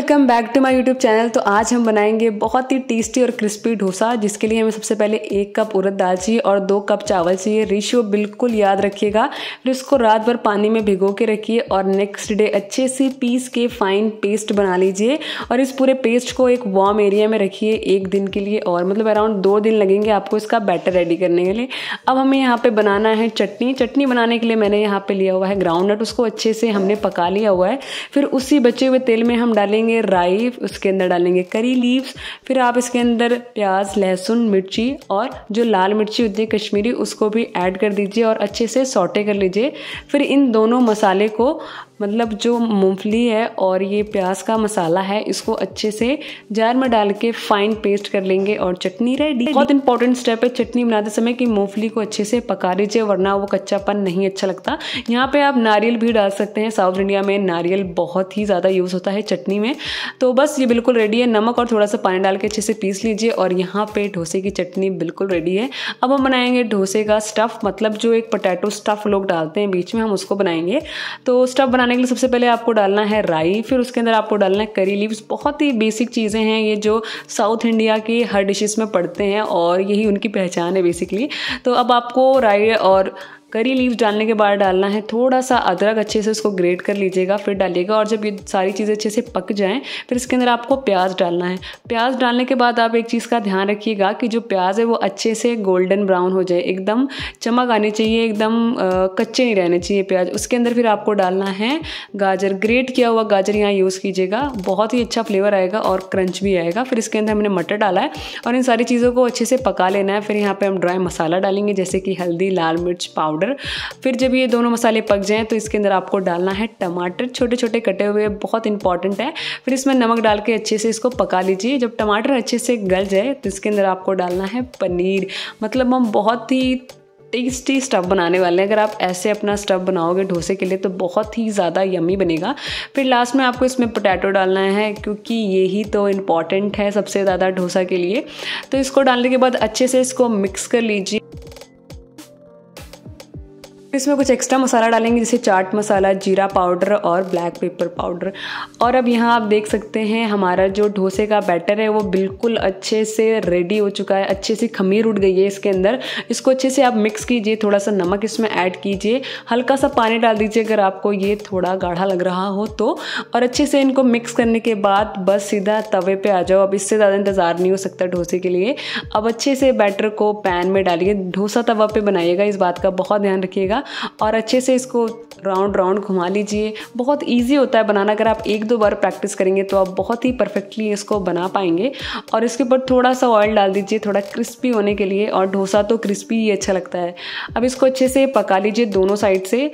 welcome back to my YouTube channel तो आज हम बनाएंगे बहुत ही टेस्टी और क्रिस्पी डोसा जिसके लिए हमें सबसे पहले एक कप उरद दाल चाहिए और दो कप चावल चाहिए रेशियो बिल्कुल याद रखिएगा फिर इसको रात भर पानी में भिगो के रखिए और नेक्स्ट डे अच्छे से पीस के फाइन पेस्ट बना लीजिए और इस पूरे पेस्ट को एक वार्म एरिया में रखिए एक दिन के लिए और मतलब अराउंड दो दिन लगेंगे आपको इसका बैटर रेडी करने के लिए अब हमें यहाँ पर बनाना है चटनी चटनी बनाने के लिए मैंने यहाँ पर लिया हुआ है ग्राउंड नट उसको अच्छे से हमने पका लिया हुआ है फिर उसी बचे हुए तेल में हम डालेंगे डालेंगे राई उसके अंदर डालेंगे करी लीव्स फिर आप इसके अंदर प्याज लहसुन मिर्ची और जो लाल मिर्ची होती है कश्मीरी उसको भी ऐड कर दीजिए और अच्छे से सॉटे कर लीजिए फिर इन दोनों मसाले को मतलब जो मूंगफली है और ये प्याज का मसाला है इसको अच्छे से जार में डाल के फाइन पेस्ट कर लेंगे और चटनी रेडी बहुत इंपॉर्टेंट स्टेप है चटनी बनाते समय कि मूंगफली को अच्छे से पका लीजिए वरना वो कच्चापन नहीं अच्छा लगता यहाँ पे आप नारियल भी डाल सकते हैं साउथ इंडिया में नारियल बहुत ही ज़्यादा यूज़ होता है चटनी में तो बस ये बिल्कुल रेडी है नमक और थोड़ा सा पानी डाल के अच्छे से पीस लीजिए और यहाँ पे डोसे की चटनी बिल्कुल रेडी है अब हम बनाएंगे डोसे का स्टफ़ मतलब जो एक पोटैटो स्टफ़ लोग डालते हैं बीच में हम उसको बनाएंगे तो स्टफ़ बनाने बनाने के लिए सबसे पहले आपको डालना है राई फिर उसके अंदर आपको डालना है करी लीव्स बहुत ही बेसिक चीज़ें हैं ये जो साउथ इंडिया की हर डिशेस में पड़ते हैं और यही उनकी पहचान है बेसिकली तो अब आपको राई और करी लीव्स डालने के बाद डालना है थोड़ा सा अदरक अच्छे से उसको ग्रेट कर लीजिएगा फिर डालिएगा और जब ये सारी चीज़ें अच्छे से पक जाएँ फिर इसके अंदर आपको प्याज डालना है प्याज डालने के बाद आप एक चीज़ का ध्यान रखिएगा कि जो प्याज है वो अच्छे से गोल्डन ब्राउन हो जाए एकदम चमक आनी चाहिए एकदम कच्चे नहीं रहने चाहिए प्याज उसके अंदर फिर आपको डालना है गाजर ग्रेट किया हुआ गाजर यहाँ यूज़ कीजिएगा बहुत ही अच्छा फ्लेवर आएगा और क्रंच भी आएगा फिर इसके अंदर हमने मटर डाला है और इन सारी चीज़ों को अच्छे से पका लेना है फिर यहाँ पर हम ड्राई मसाला डालेंगे जैसे कि हल्दी लाल मिर्च पाउडर पाउडर फिर जब ये दोनों मसाले पक जाएँ तो इसके अंदर आपको डालना है टमाटर छोटे छोटे कटे हुए बहुत इंपॉर्टेंट है फिर इसमें नमक डाल के अच्छे से इसको पका लीजिए जब टमाटर अच्छे से गल जाए तो इसके अंदर आपको डालना है पनीर मतलब हम बहुत ही टेस्टी स्टफ़ बनाने वाले हैं अगर आप ऐसे अपना स्टफ़ बनाओगे डोसे के लिए तो बहुत ही ज़्यादा यमी बनेगा फिर लास्ट में आपको इसमें पोटैटो डालना है क्योंकि ये ही तो इम्पॉर्टेंट है सबसे ज़्यादा डोसा के लिए तो इसको डालने के बाद अच्छे से इसको मिक्स कर लीजिए इसमें कुछ एक्स्ट्रा मसाला डालेंगे जैसे चाट मसाला जीरा पाउडर और ब्लैक पेपर पाउडर और अब यहाँ आप देख सकते हैं हमारा जो डोसे का बैटर है वो बिल्कुल अच्छे से रेडी हो चुका है अच्छे से खमीर उठ गई है इसके अंदर इसको अच्छे से आप मिक्स कीजिए थोड़ा सा नमक इसमें ऐड कीजिए हल्का सा पानी डाल दीजिए अगर आपको ये थोड़ा गाढ़ा लग रहा हो तो और अच्छे से इनको मिक्स करने के बाद बस सीधा तवे पर आ जाओ अब इससे ज़्यादा इंतज़ार नहीं हो सकता डोसे के लिए अब अच्छे से बैटर को पैन में डालिए डोसा तवा पर बनाइएगा इस बात का बहुत ध्यान रखिएगा होगा और अच्छे से इसको राउंड राउंड घुमा लीजिए बहुत ईजी होता है बनाना अगर आप एक दो बार प्रैक्टिस करेंगे तो आप बहुत ही परफेक्टली इसको बना पाएंगे और इसके ऊपर थोड़ा सा ऑयल डाल दीजिए थोड़ा क्रिस्पी होने के लिए और डोसा तो क्रिस्पी ही अच्छा लगता है अब इसको अच्छे से पका लीजिए दोनों साइड से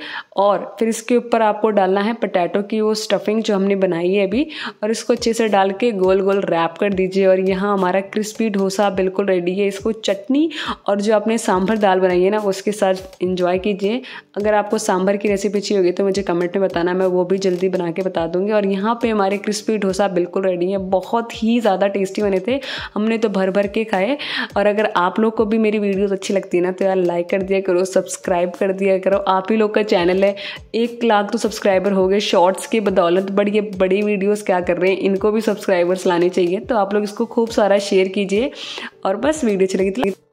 और फिर इसके ऊपर आपको डालना है पटैटो की वो स्टफिंग जो हमने बनाई है अभी और इसको अच्छे से डाल के गोल गोल रैप कर दीजिए और यहाँ हमारा क्रिस्पी डोसा बिल्कुल रेडी है इसको चटनी और जो आपने सांभर दाल बनाई है ना उसके साथ इंजॉय कीजिए हैं अगर आपको सांभर की रेसिपी अच्छी होगी तो मुझे कमेंट में बताना मैं वो भी जल्दी बना के बता दूंगी और यहाँ पे हमारे क्रिस्पी डोसा बिल्कुल रेडी है बहुत ही ज़्यादा टेस्टी बने थे हमने तो भर भर के खाए और अगर आप लोग को भी मेरी वीडियोज़ अच्छी लगती है ना तो यार लाइक कर दिया करो सब्सक्राइब कर दिया करो आप ही लोग का चैनल है एक लाख तो सब्सक्राइबर हो गए शॉर्ट्स की बदौलत बट ये बड़ी वीडियोज़ क्या कर रहे हैं इनको भी सब्सक्राइबर्स लाने चाहिए तो आप लोग इसको खूब सारा शेयर कीजिए और बस वीडियो अच्छी लगी तो